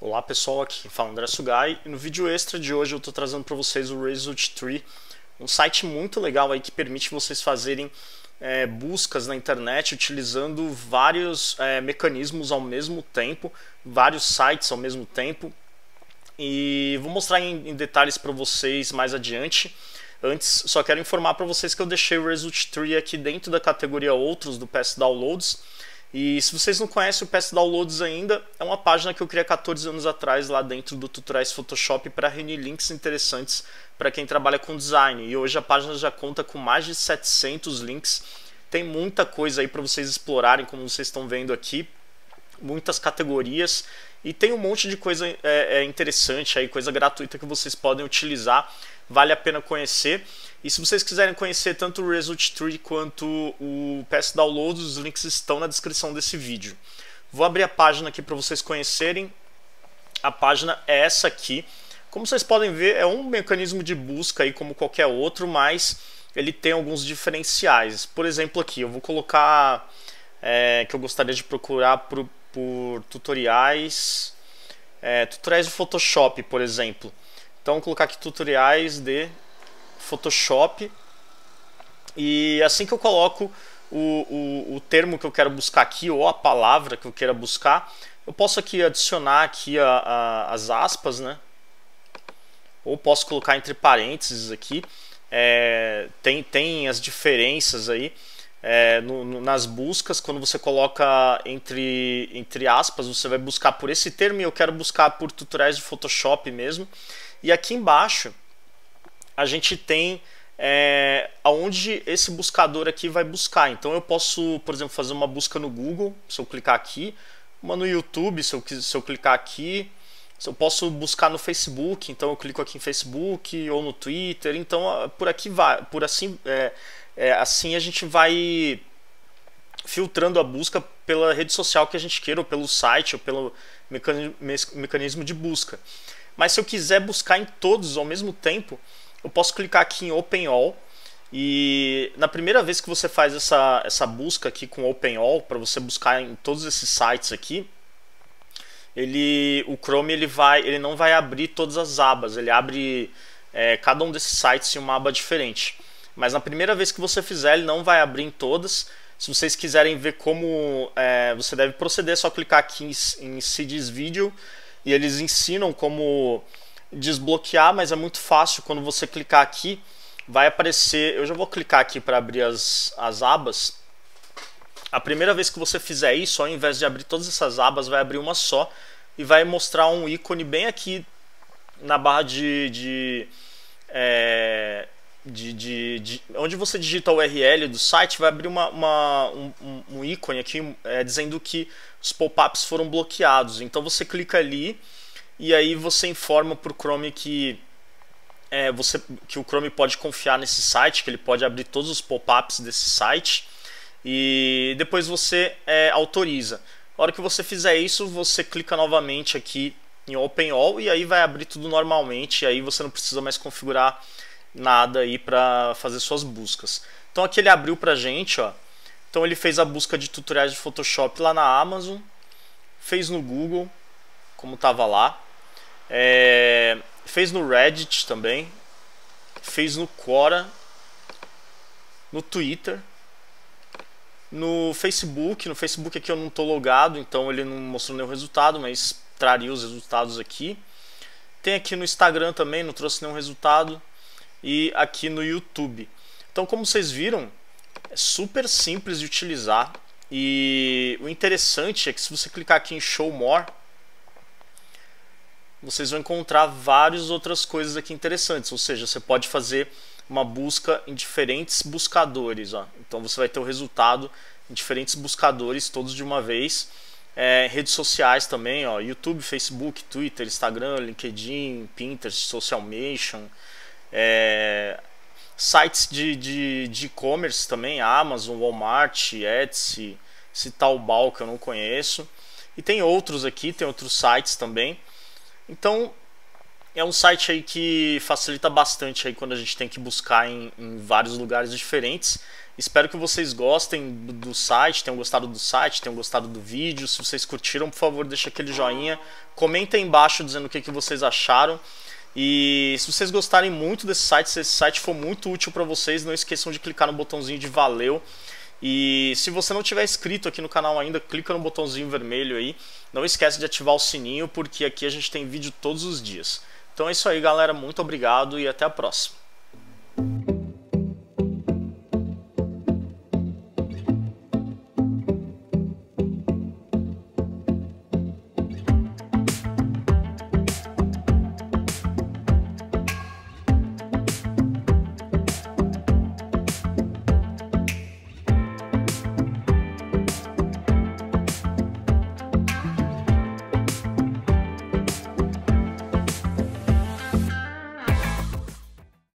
Olá pessoal, aqui quem fala é André Sugai e no vídeo extra de hoje eu estou trazendo para vocês o Result Tree, um site muito legal aí que permite vocês fazerem é, buscas na internet utilizando vários é, mecanismos ao mesmo tempo, vários sites ao mesmo tempo e vou mostrar em, em detalhes para vocês mais adiante. Antes, só quero informar para vocês que eu deixei o Result Tree aqui dentro da categoria Outros do PS Downloads e se vocês não conhecem o PS Downloads ainda, é uma página que eu criei 14 anos atrás lá dentro do Tutoriais Photoshop para reunir links interessantes para quem trabalha com design. E hoje a página já conta com mais de 700 links. Tem muita coisa aí para vocês explorarem, como vocês estão vendo aqui, muitas categorias e tem um monte de coisa é, é, interessante aí, coisa gratuita que vocês podem utilizar. Vale a pena conhecer. E se vocês quiserem conhecer tanto o Result Tree quanto o PS Download, os links estão na descrição desse vídeo. Vou abrir a página aqui para vocês conhecerem. A página é essa aqui. Como vocês podem ver, é um mecanismo de busca aí como qualquer outro, mas ele tem alguns diferenciais. Por exemplo, aqui eu vou colocar é, que eu gostaria de procurar por, por tutoriais, é, tutoriais de Photoshop, por exemplo. Então, vou colocar aqui tutoriais de Photoshop e assim que eu coloco o, o, o, termo que eu quero buscar aqui ou a palavra que eu queira buscar, eu posso aqui adicionar aqui a, a, as aspas, né? Ou posso colocar entre parênteses aqui. É, tem, tem as diferenças aí é, no, no, nas buscas. Quando você coloca entre, entre aspas, você vai buscar por esse termo e eu quero buscar por tutoriais de Photoshop mesmo. E aqui embaixo a gente tem é, aonde esse buscador aqui vai buscar. Então eu posso, por exemplo, fazer uma busca no Google, se eu clicar aqui, uma no YouTube, se eu, se eu clicar aqui, eu posso buscar no Facebook, então eu clico aqui em Facebook ou no Twitter, então por aqui vai, por assim, é, é, assim a gente vai filtrando a busca pela rede social que a gente queira, ou pelo site, ou pelo mecanismo de busca. Mas se eu quiser buscar em todos ao mesmo tempo, eu posso clicar aqui em Open All e na primeira vez que você faz essa, essa busca aqui com Open All, para você buscar em todos esses sites aqui, ele, o Chrome ele vai, ele não vai abrir todas as abas, ele abre é, cada um desses sites em uma aba diferente. Mas na primeira vez que você fizer, ele não vai abrir em todas. Se vocês quiserem ver como é, você deve proceder, é só clicar aqui em, em CDs Video e eles ensinam como desbloquear, mas é muito fácil quando você clicar aqui, vai aparecer. Eu já vou clicar aqui para abrir as, as abas. A primeira vez que você fizer isso, ao invés de abrir todas essas abas, vai abrir uma só e vai mostrar um ícone bem aqui na barra de, de, é, de, de, de onde você digita o URL do site, vai abrir uma, uma um, um, ícone aqui é, dizendo que os pop-ups foram bloqueados. Então você clica ali e aí você informa para o Chrome que é, você que o Chrome pode confiar nesse site, que ele pode abrir todos os pop-ups desse site e depois você é, autoriza. A hora que você fizer isso, você clica novamente aqui em Open All e aí vai abrir tudo normalmente. E aí você não precisa mais configurar nada aí para fazer suas buscas. Então aqui ele abriu para gente, ó. Então ele fez a busca de tutoriais de Photoshop lá na Amazon, fez no Google, como estava lá. É, fez no Reddit também. Fez no Quora. No Twitter. No Facebook. No Facebook aqui eu não estou logado, então ele não mostrou nenhum resultado, mas traria os resultados aqui. Tem aqui no Instagram também, não trouxe nenhum resultado. E aqui no YouTube. Então, como vocês viram, é super simples de utilizar. E o interessante é que se você clicar aqui em Show More, vocês vão encontrar várias outras coisas aqui interessantes. Ou seja, você pode fazer uma busca em diferentes buscadores. Ó. Então você vai ter o resultado em diferentes buscadores, todos de uma vez. É, redes sociais também, ó, YouTube, Facebook, Twitter, Instagram, LinkedIn, Pinterest, Socialmation. É, sites de e-commerce também, Amazon, Walmart, Etsy, Citalbal, que eu não conheço. E tem outros aqui, tem outros sites também. Então, é um site aí que facilita bastante aí quando a gente tem que buscar em, em, vários lugares diferentes. Espero que vocês gostem do site, tenham gostado do site, tenham gostado do vídeo. Se vocês curtiram, por favor, deixa aquele joinha. Comenta aí embaixo dizendo o que, que vocês acharam. E se vocês gostarem muito desse site, se esse site for muito útil para vocês, não esqueçam de clicar no botãozinho de valeu e se você não tiver inscrito aqui no canal ainda, clica no botãozinho vermelho aí. Não esquece de ativar o sininho, porque aqui a gente tem vídeo todos os dias. Então é isso aí, galera. Muito obrigado e até a próxima.